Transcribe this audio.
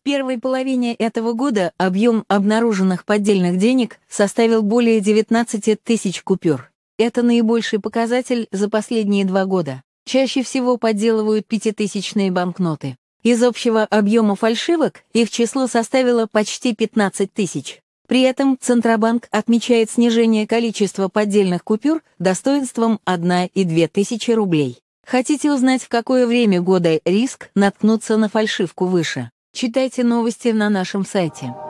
В первой половине этого года объем обнаруженных поддельных денег составил более 19 тысяч купюр. Это наибольший показатель за последние два года. Чаще всего подделывают пятитысячные банкноты. Из общего объема фальшивок их число составило почти 15 тысяч. При этом Центробанк отмечает снижение количества поддельных купюр достоинством 1 и 2 тысячи рублей. Хотите узнать, в какое время года риск наткнуться на фальшивку выше? Читайте новости на нашем сайте.